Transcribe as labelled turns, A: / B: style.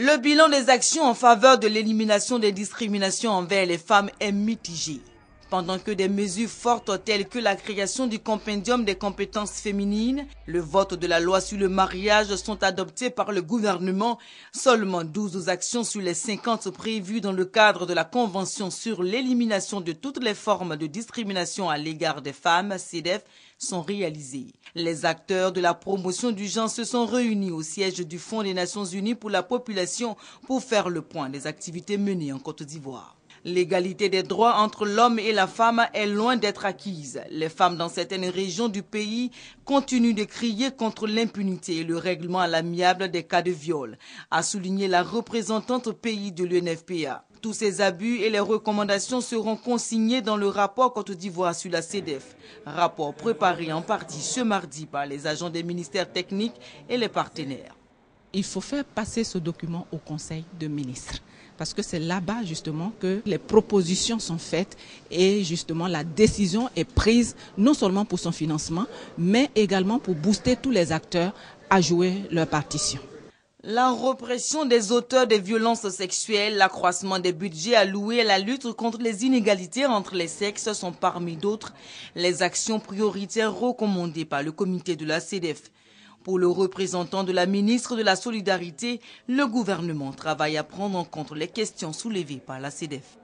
A: Le bilan des actions en faveur de l'élimination des discriminations envers les femmes est mitigé pendant que des mesures fortes telles que la création du compendium des compétences féminines, le vote de la loi sur le mariage sont adoptées par le gouvernement, seulement 12 actions sur les 50 prévues dans le cadre de la Convention sur l'élimination de toutes les formes de discrimination à l'égard des femmes, CEDEF, sont réalisées. Les acteurs de la promotion du genre se sont réunis au siège du Fonds des Nations Unies pour la population pour faire le point des activités menées en Côte d'Ivoire. L'égalité des droits entre l'homme et la femme est loin d'être acquise. Les femmes dans certaines régions du pays continuent de crier contre l'impunité et le règlement à l'amiable des cas de viol, a souligné la représentante pays de l'UNFPA. Tous ces abus et les recommandations seront consignés dans le rapport Côte d'Ivoire sur la CDF. rapport préparé en partie ce mardi par les agents des ministères techniques et les partenaires il faut faire
B: passer ce document au Conseil de ministres. Parce que c'est là-bas justement que les propositions sont faites et justement la décision est prise non seulement pour son financement, mais également pour booster tous les acteurs à jouer leur partition.
A: La répression des auteurs des violences sexuelles, l'accroissement des budgets alloués à la lutte contre les inégalités entre les sexes sont parmi d'autres les actions prioritaires recommandées par le comité de la CDF. Pour le représentant de la ministre de la Solidarité, le gouvernement travaille à prendre en compte les questions soulevées par la CDF.